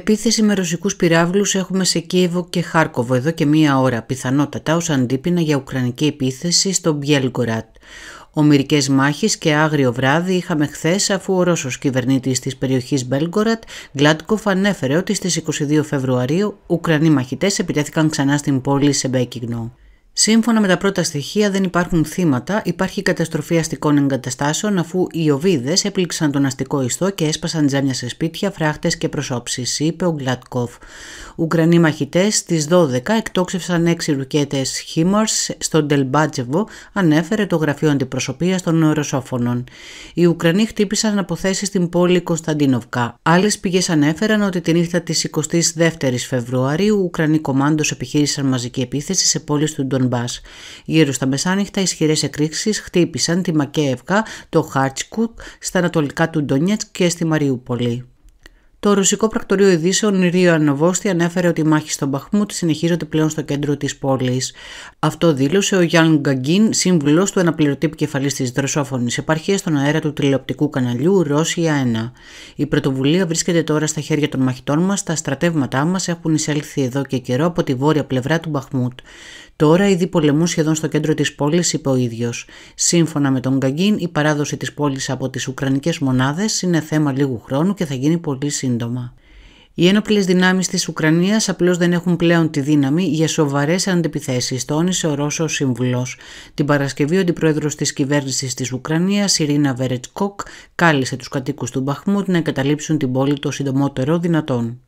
Επίθεση με ρωσικούς πυράβλους έχουμε σε Κίεβο και Χάρκοβο εδώ και μία ώρα, πιθανότατα ως αντίπεινα για ουκρανική επίθεση στο Μπιέλγκορατ. Ομυρικές μάχες και άγριο βράδυ είχαμε χθες αφού ο Ρώσος κυβερνήτης της περιοχής Μπέλγκορατ, Γκλάντκοφ, ανέφερε ότι στις 22 Φεβρουαρίου Ουκρανοί μαχητές επιτέθηκαν ξανά στην πόλη Μπέκιγνο. Σύμφωνα με τα πρώτα στοιχεία, δεν υπάρχουν θύματα, υπάρχει καταστροφή αστικών εγκαταστάσεων, αφού οι οβίδε έπληξαν τον αστικό ιστό και έσπασαν τζάμια σε σπίτια, φράχτες και προσώψεις, είπε ο Γκλατκόφ. Ουκρανοί μαχητές στις 12 εκτόξευσαν έξι ρουκέτες Χίμαρ στο Τελμπάτζεβο, ανέφερε το γραφείο αντιπροσωπείας των Ρωσόφωνων. Οι Ουκρανοί χτύπησαν αποθέσεις στην πόλη Κωνσταντίνοβκα. Άλλες πηγές ανέφεραν ότι τη νύχτα της 22η Φεβρουαρίου, Ουκρανοί κομμάντος επιχείρησαν μαζική επίθεση σε πόλεις του Ντον Γύρω στα μεσάνυχτα, ισχυρές εκρήξεις χτύπησαν τη Μακέευκα, το Χάρτσκουκ, στα ανατολικά του Ντόνιετ και στη Μαριούπολη. Το ρωσικό πρακτορείο ειδήσεων Ρίο Ανοβόστη ανέφερε ότι οι μάχες στον Παχμούτ συνεχίζονται πλέον στο κέντρο της πόλης. Αυτό δήλωσε ο Γιάνν Γκαγκίν, σύμβουλος του αναπληρωτή επικεφαλής της δροσόφωνης επαρχίας στον αέρα του τηλεοπτικού καναλιού Ρώσια 1. Η πρωτοβουλία βρίσκεται τώρα στα χέρια των μαχητών μας, τα στρατεύματά μας έχουν εισέλθει εδώ και καιρό από τη βόρεια πλευρά του Μπαχμούτ. Τώρα ήδη πολεμούν σχεδόν στο κέντρο της πόλης, είπε ο ίδιος. Σύμφωνα με τον Γκαγκίν, η παράδοση της πόλης από τις Ουκρανικές μονάδες είναι θέμα λίγου χρόνου και θα γίνει πολύ σύντομα σύντομα. Οι ένοπλες δυνάμεις της Ουκρανίας απλώς δεν έχουν πλέον τη δύναμη για σοβαρές αντεπιθέσεις, τόνισε ο Ρώσος Συμβουλός. Την Παρασκευή ο αντιπρόεδρος της κυβέρνησης της Ουκρανίας, Ιρίνα Βερετσκόκ, κάλεσε τους κατοίκους του Μπαχμούτ να εγκαταλείψουν την πόλη το συντομότερο δυνατόν.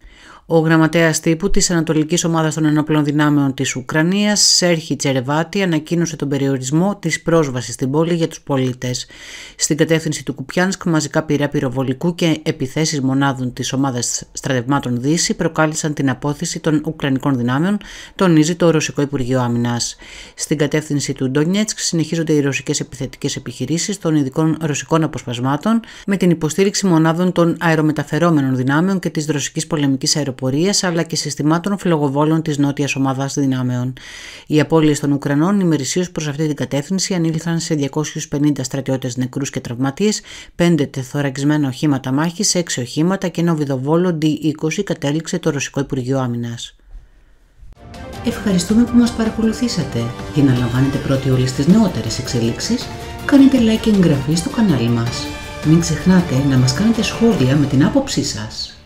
Ο γραμματέας τύπου της Ανατολικής Ομάδας των Ενόπλων Δυνάμεων της Ουκρανίας, Σέρχη Τσερεβάτη, ανακοίνωσε τον περιορισμό της πρόσβασης στην πόλη για τους πολίτες. Στην κατεύθυνση του Κουπιάνσκ, μαζικά πυρά πυροβολικού και επιθέσεις μονάδων της ομάδας στρατευμάτων Δύση προκάλεσαν την απόθεση των Ουκρανικών δυνάμεων, τονίζει το Ρωσικό Υπουργείο Άμυνας. Στην κατεύθυνση του Ντόνιετσκ συνεχίζονται οι ρωσικές επιθετικές επιχειρήσεις των ειδικών ρωσικών αποσπασμάτων με την υποστήριξη μονάδων των αερομεταφερόμενων δυνάμεων και της ρωσικής πολεμικής αεροπορίας αλλά και συστημάτων φλογοβόλων της νότιας ομαδά δυνάμεων. Οι απώλειες των Ουκρανών ημερησίως προς αυτή την κατεύθυνση ανήλθαν σε 250 στρατιώτες νεκρούς και τραυματίες 5 τεθωρακισμένα οχήματα μάχης, 6 οχήματα και ένα βιδοβόλο D20 κατέληξε το Ρωσικό Υπουργείο Άμυνας. Ευχαριστούμε που μας παρακολουθήσατε. και να λαμβάνετε πρώτοι όλες τις νεότερες εξελίξεις, κάνετε like και εγγραφή στο κανάλι μας. Μην ξεχνάτε να μας κάνετε σχόλια με την άποψή σας.